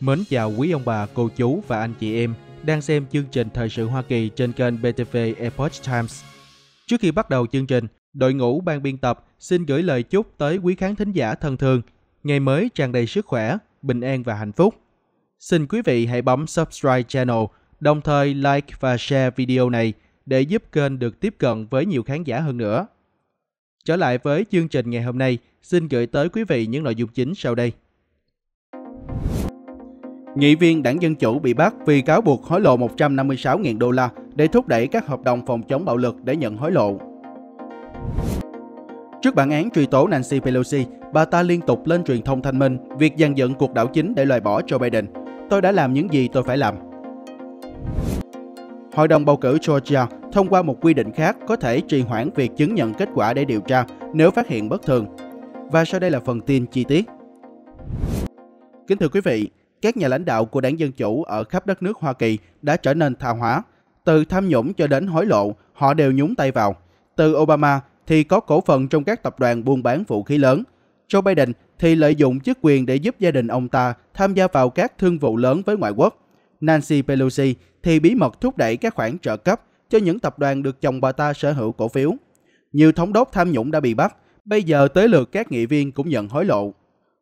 Mến chào quý ông bà, cô chú và anh chị em đang xem chương trình Thời sự Hoa Kỳ trên kênh BTV Epoch Times. Trước khi bắt đầu chương trình, đội ngũ ban biên tập xin gửi lời chúc tới quý khán thính giả thân thương. Ngày mới tràn đầy sức khỏe, bình an và hạnh phúc. Xin quý vị hãy bấm subscribe channel, đồng thời like và share video này để giúp kênh được tiếp cận với nhiều khán giả hơn nữa. Trở lại với chương trình ngày hôm nay, xin gửi tới quý vị những nội dung chính sau đây. Nghị viên đảng Dân Chủ bị bắt vì cáo buộc hối lộ 156.000 đô la để thúc đẩy các hợp đồng phòng chống bạo lực để nhận hối lộ. Trước bản án truy tố Nancy Pelosi, bà ta liên tục lên truyền thông thanh minh việc dàn dựng cuộc đảo chính để loại bỏ Joe Biden. Tôi đã làm những gì tôi phải làm. Hội đồng bầu cử Georgia thông qua một quy định khác có thể trì hoãn việc chứng nhận kết quả để điều tra nếu phát hiện bất thường. Và sau đây là phần tin chi tiết. Kính thưa quý vị, các nhà lãnh đạo của đảng Dân Chủ ở khắp đất nước Hoa Kỳ đã trở nên tha hóa. Từ tham nhũng cho đến hối lộ, họ đều nhúng tay vào. Từ Obama thì có cổ phần trong các tập đoàn buôn bán vũ khí lớn. Joe Biden thì lợi dụng chức quyền để giúp gia đình ông ta tham gia vào các thương vụ lớn với ngoại quốc. Nancy Pelosi thì bí mật thúc đẩy các khoản trợ cấp cho những tập đoàn được chồng bà ta sở hữu cổ phiếu. Nhiều thống đốc tham nhũng đã bị bắt, bây giờ tới lượt các nghị viên cũng nhận hối lộ.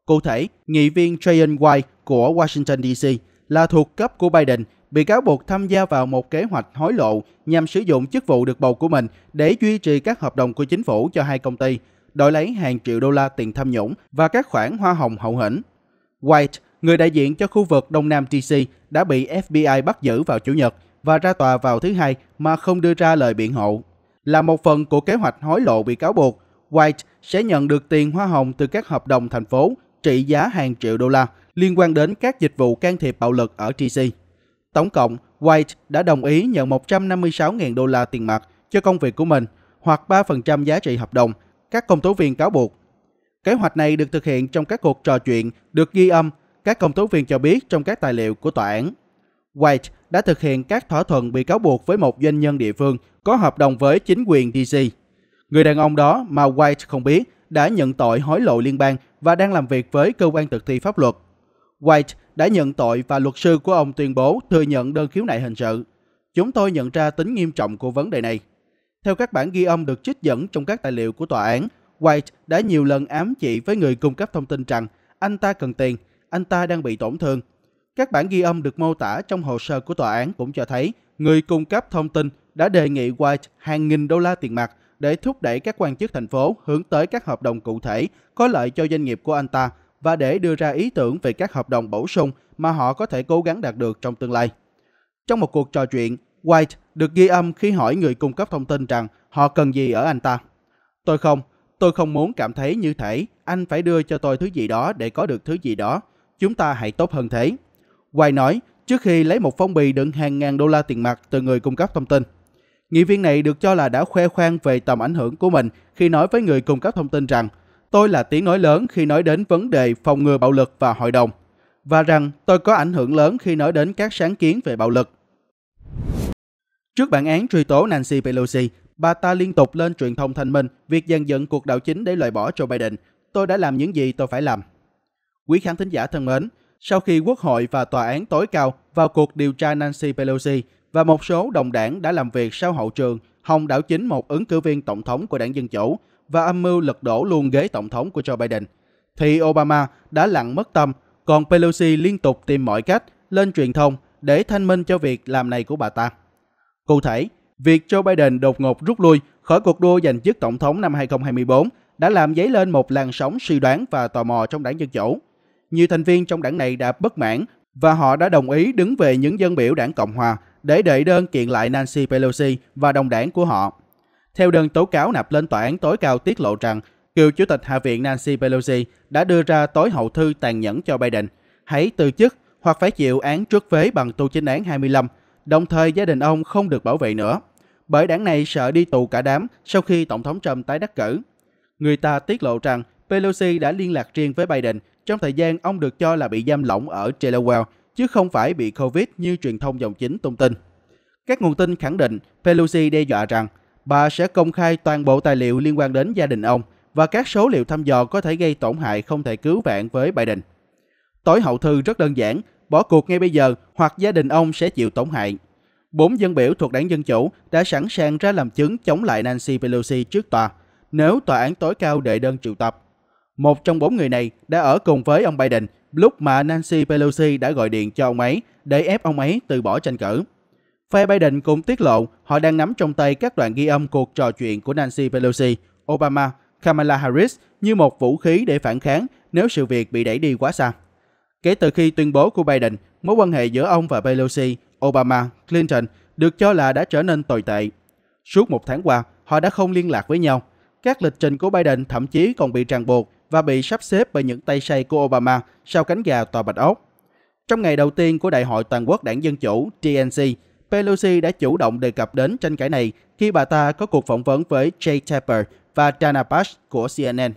Cụ thể, nghị viên Trajan White của Washington DC là thuộc cấp của Biden, bị cáo buộc tham gia vào một kế hoạch hối lộ nhằm sử dụng chức vụ được bầu của mình để duy trì các hợp đồng của chính phủ cho hai công ty, đổi lấy hàng triệu đô la tiền tham nhũng và các khoản hoa hồng hậu hĩnh. White, người đại diện cho khu vực Đông Nam DC, đã bị FBI bắt giữ vào Chủ nhật và ra tòa vào thứ hai mà không đưa ra lời biện hộ. Là một phần của kế hoạch hối lộ bị cáo buộc, White sẽ nhận được tiền hoa hồng từ các hợp đồng thành phố trị giá hàng triệu đô la liên quan đến các dịch vụ can thiệp bạo lực ở TC. Tổng cộng, White đã đồng ý nhận 156.000 đô la tiền mặt cho công việc của mình hoặc 3% giá trị hợp đồng, các công tố viên cáo buộc. Kế hoạch này được thực hiện trong các cuộc trò chuyện được ghi âm, các công tố viên cho biết trong các tài liệu của tòa án. White đã thực hiện các thỏa thuận bị cáo buộc với một doanh nhân địa phương có hợp đồng với chính quyền DC. Người đàn ông đó mà White không biết đã nhận tội hối lộ liên bang và đang làm việc với cơ quan thực thi pháp luật. White đã nhận tội và luật sư của ông tuyên bố thừa nhận đơn khiếu nại hình sự. Chúng tôi nhận ra tính nghiêm trọng của vấn đề này. Theo các bản ghi âm được trích dẫn trong các tài liệu của tòa án, White đã nhiều lần ám chỉ với người cung cấp thông tin rằng anh ta cần tiền, anh ta đang bị tổn thương. Các bản ghi âm được mô tả trong hồ sơ của tòa án cũng cho thấy người cung cấp thông tin đã đề nghị White hàng nghìn đô la tiền mặt để thúc đẩy các quan chức thành phố hướng tới các hợp đồng cụ thể có lợi cho doanh nghiệp của anh ta và để đưa ra ý tưởng về các hợp đồng bổ sung mà họ có thể cố gắng đạt được trong tương lai. Trong một cuộc trò chuyện, White được ghi âm khi hỏi người cung cấp thông tin rằng họ cần gì ở anh ta. Tôi không, tôi không muốn cảm thấy như thể anh phải đưa cho tôi thứ gì đó để có được thứ gì đó. Chúng ta hãy tốt hơn thế. White nói trước khi lấy một phong bì đựng hàng ngàn đô la tiền mặt từ người cung cấp thông tin. Nghị viên này được cho là đã khoe khoang về tầm ảnh hưởng của mình khi nói với người cung cấp thông tin rằng tôi là tiếng nói lớn khi nói đến vấn đề phòng ngừa bạo lực và hội đồng, và rằng tôi có ảnh hưởng lớn khi nói đến các sáng kiến về bạo lực. Trước bản án truy tố Nancy Pelosi, bà ta liên tục lên truyền thông thanh minh việc dàn dựng cuộc đảo chính để loại bỏ Joe Biden. Tôi đã làm những gì tôi phải làm. Quý khán thính giả thân mến, sau khi Quốc hội và Tòa án tối cao vào cuộc điều tra Nancy Pelosi và một số đồng đảng đã làm việc sau hậu trường hòng đảo chính một ứng cử viên tổng thống của đảng Dân Chủ, và âm mưu lật đổ luôn ghế tổng thống của Joe Biden, thì Obama đã lặng mất tâm, còn Pelosi liên tục tìm mọi cách lên truyền thông để thanh minh cho việc làm này của bà ta. Cụ thể, việc Joe Biden đột ngột rút lui khỏi cuộc đua giành chức tổng thống năm 2024 đã làm dấy lên một làn sóng suy đoán và tò mò trong đảng Dân Chủ. Nhiều thành viên trong đảng này đã bất mãn và họ đã đồng ý đứng về những dân biểu đảng Cộng Hòa để đệ đơn kiện lại Nancy Pelosi và đồng đảng của họ. Theo đơn tố cáo nạp lên tòa án tối cao tiết lộ rằng cựu Chủ tịch Hạ viện Nancy Pelosi đã đưa ra tối hậu thư tàn nhẫn cho Biden. Hãy từ chức hoặc phải chịu án trước vế bằng tù chính án 25, đồng thời gia đình ông không được bảo vệ nữa. Bởi đảng này sợ đi tù cả đám sau khi Tổng thống Trump tái đắc cử. Người ta tiết lộ rằng Pelosi đã liên lạc riêng với Biden trong thời gian ông được cho là bị giam lỏng ở Delaware, chứ không phải bị COVID như truyền thông dòng chính tung tin. Các nguồn tin khẳng định Pelosi đe dọa rằng bà sẽ công khai toàn bộ tài liệu liên quan đến gia đình ông và các số liệu thăm dò có thể gây tổn hại không thể cứu vãn với Biden. Tối hậu thư rất đơn giản, bỏ cuộc ngay bây giờ hoặc gia đình ông sẽ chịu tổn hại. Bốn dân biểu thuộc đảng Dân Chủ đã sẵn sàng ra làm chứng chống lại Nancy Pelosi trước tòa, nếu tòa án tối cao đệ đơn triệu tập. Một trong bốn người này đã ở cùng với ông Biden lúc mà Nancy Pelosi đã gọi điện cho ông ấy để ép ông ấy từ bỏ tranh cử. Phe Biden cũng tiết lộ họ đang nắm trong tay các đoạn ghi âm cuộc trò chuyện của Nancy Pelosi, Obama, Kamala Harris như một vũ khí để phản kháng nếu sự việc bị đẩy đi quá xa. Kể từ khi tuyên bố của Biden, mối quan hệ giữa ông và Pelosi, Obama, Clinton được cho là đã trở nên tồi tệ. Suốt một tháng qua, họ đã không liên lạc với nhau. Các lịch trình của Biden thậm chí còn bị ràng buộc và bị sắp xếp bởi những tay say của Obama sau cánh gà tòa Bạch Ốc. Trong ngày đầu tiên của Đại hội Toàn quốc Đảng Dân Chủ, TNC, Pelosi đã chủ động đề cập đến tranh cãi này khi bà ta có cuộc phỏng vấn với Jay Tapper và Dana Bash của CNN.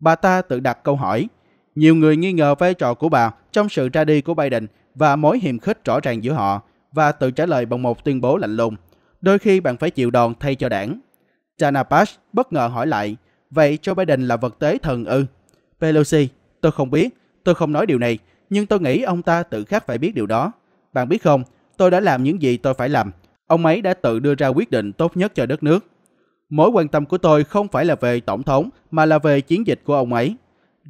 Bà ta tự đặt câu hỏi, nhiều người nghi ngờ vai trò của bà trong sự ra đi của Biden và mối hiềm khích rõ ràng giữa họ và tự trả lời bằng một tuyên bố lạnh lùng. Đôi khi bạn phải chịu đòn thay cho đảng. Dana Bash bất ngờ hỏi lại, vậy Joe Biden là vật tế thần ư? Pelosi, tôi không biết, tôi không nói điều này, nhưng tôi nghĩ ông ta tự khắc phải biết điều đó. Bạn biết không, Tôi đã làm những gì tôi phải làm. Ông ấy đã tự đưa ra quyết định tốt nhất cho đất nước. Mối quan tâm của tôi không phải là về tổng thống mà là về chiến dịch của ông ấy.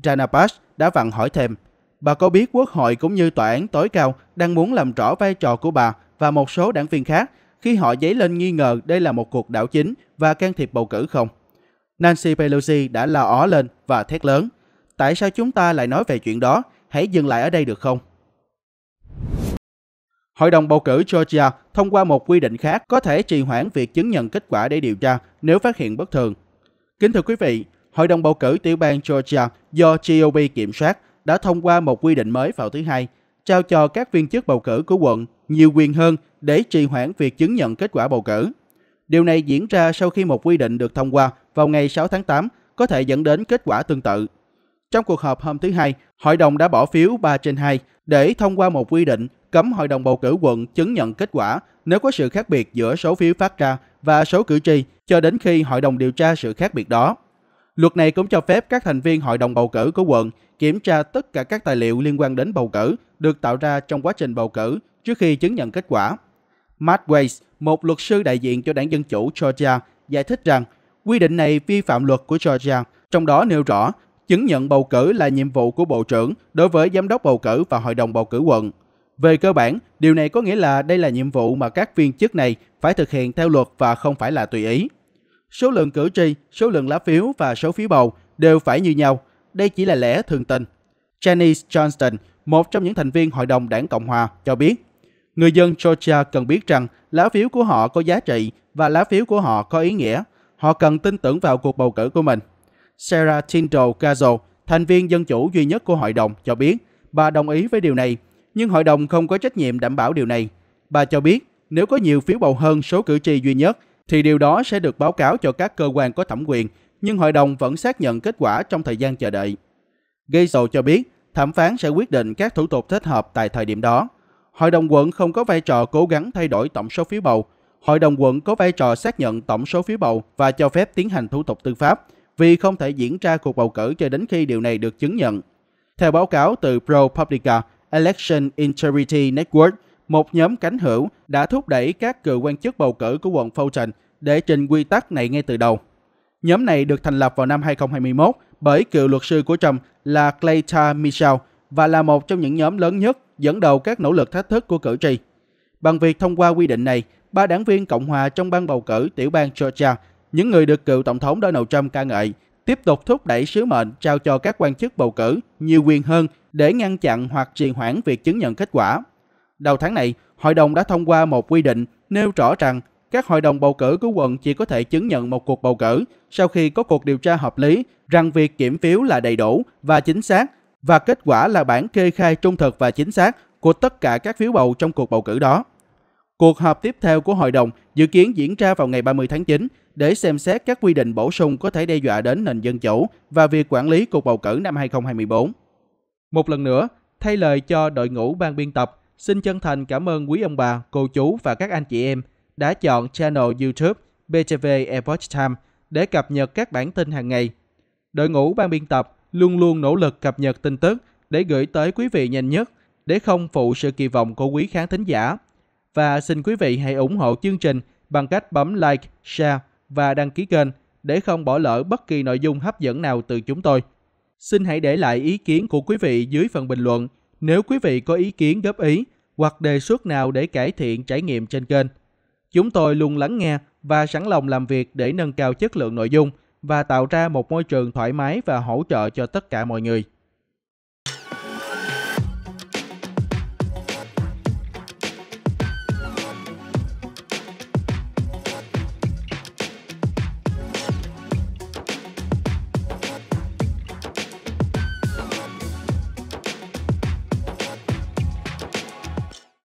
Janapash đã vặn hỏi thêm, bà có biết quốc hội cũng như tòa án tối cao đang muốn làm rõ vai trò của bà và một số đảng viên khác khi họ dấy lên nghi ngờ đây là một cuộc đảo chính và can thiệp bầu cử không? Nancy Pelosi đã la ó lên và thét lớn. Tại sao chúng ta lại nói về chuyện đó? Hãy dừng lại ở đây được không? Hội đồng bầu cử Georgia thông qua một quy định khác có thể trì hoãn việc chứng nhận kết quả để điều tra nếu phát hiện bất thường. Kính thưa quý vị, Hội đồng bầu cử tiểu bang Georgia do GOP kiểm soát đã thông qua một quy định mới vào thứ Hai, trao cho các viên chức bầu cử của quận nhiều quyền hơn để trì hoãn việc chứng nhận kết quả bầu cử. Điều này diễn ra sau khi một quy định được thông qua vào ngày 6 tháng 8 có thể dẫn đến kết quả tương tự. Trong cuộc họp hôm thứ Hai, hội đồng đã bỏ phiếu 3 trên 2 để thông qua một quy định cấm hội đồng bầu cử quận chứng nhận kết quả nếu có sự khác biệt giữa số phiếu phát ra và số cử tri cho đến khi hội đồng điều tra sự khác biệt đó. Luật này cũng cho phép các thành viên hội đồng bầu cử của quận kiểm tra tất cả các tài liệu liên quan đến bầu cử được tạo ra trong quá trình bầu cử trước khi chứng nhận kết quả. Matt Weiss, một luật sư đại diện cho đảng Dân Chủ Georgia, giải thích rằng quy định này vi phạm luật của Georgia, trong đó nêu rõ Chứng nhận bầu cử là nhiệm vụ của Bộ trưởng đối với Giám đốc bầu cử và Hội đồng bầu cử quận. Về cơ bản, điều này có nghĩa là đây là nhiệm vụ mà các viên chức này phải thực hiện theo luật và không phải là tùy ý. Số lượng cử tri, số lượng lá phiếu và số phiếu bầu đều phải như nhau. Đây chỉ là lẽ thường tình. Janice Johnston, một trong những thành viên Hội đồng Đảng Cộng Hòa, cho biết người dân Georgia cần biết rằng lá phiếu của họ có giá trị và lá phiếu của họ có ý nghĩa. Họ cần tin tưởng vào cuộc bầu cử của mình. Sarah Tindall Castle, thành viên dân chủ duy nhất của hội đồng, cho biết bà đồng ý với điều này, nhưng hội đồng không có trách nhiệm đảm bảo điều này. Bà cho biết nếu có nhiều phiếu bầu hơn số cử tri duy nhất, thì điều đó sẽ được báo cáo cho các cơ quan có thẩm quyền, nhưng hội đồng vẫn xác nhận kết quả trong thời gian chờ đợi. Gazel cho biết thẩm phán sẽ quyết định các thủ tục thích hợp tại thời điểm đó. Hội đồng quận không có vai trò cố gắng thay đổi tổng số phiếu bầu. Hội đồng quận có vai trò xác nhận tổng số phiếu bầu và cho phép tiến hành thủ tục tư pháp, vì không thể diễn ra cuộc bầu cử cho đến khi điều này được chứng nhận. Theo báo cáo từ ProPublica Election Integrity Network, một nhóm cánh hữu đã thúc đẩy các cựu quan chức bầu cử của quận Fulton để trình quy tắc này ngay từ đầu. Nhóm này được thành lập vào năm 2021 bởi cựu luật sư của Trump là Clayta Mitchell và là một trong những nhóm lớn nhất dẫn đầu các nỗ lực thách thức của cử tri. Bằng việc thông qua quy định này, ba đảng viên Cộng hòa trong ban bầu cử tiểu bang Georgia những người được cựu Tổng thống Donald Trump ca ngợi tiếp tục thúc đẩy sứ mệnh trao cho các quan chức bầu cử nhiều quyền hơn để ngăn chặn hoặc trì hoãn việc chứng nhận kết quả. Đầu tháng này, hội đồng đã thông qua một quy định nêu rõ rằng các hội đồng bầu cử của quận chỉ có thể chứng nhận một cuộc bầu cử sau khi có cuộc điều tra hợp lý rằng việc kiểm phiếu là đầy đủ và chính xác và kết quả là bản kê khai trung thực và chính xác của tất cả các phiếu bầu trong cuộc bầu cử đó. Cuộc họp tiếp theo của hội đồng dự kiến diễn ra vào ngày 30 tháng 9 để xem xét các quy định bổ sung có thể đe dọa đến nền dân chủ và việc quản lý cuộc bầu cử năm 2024. Một lần nữa, thay lời cho đội ngũ ban biên tập, xin chân thành cảm ơn quý ông bà, cô chú và các anh chị em đã chọn channel YouTube BTV Epoch Time để cập nhật các bản tin hàng ngày. Đội ngũ ban biên tập luôn luôn nỗ lực cập nhật tin tức để gửi tới quý vị nhanh nhất để không phụ sự kỳ vọng của quý khán thính giả và xin quý vị hãy ủng hộ chương trình bằng cách bấm like, share và đăng ký kênh để không bỏ lỡ bất kỳ nội dung hấp dẫn nào từ chúng tôi. Xin hãy để lại ý kiến của quý vị dưới phần bình luận nếu quý vị có ý kiến góp ý hoặc đề xuất nào để cải thiện trải nghiệm trên kênh. Chúng tôi luôn lắng nghe và sẵn lòng làm việc để nâng cao chất lượng nội dung và tạo ra một môi trường thoải mái và hỗ trợ cho tất cả mọi người.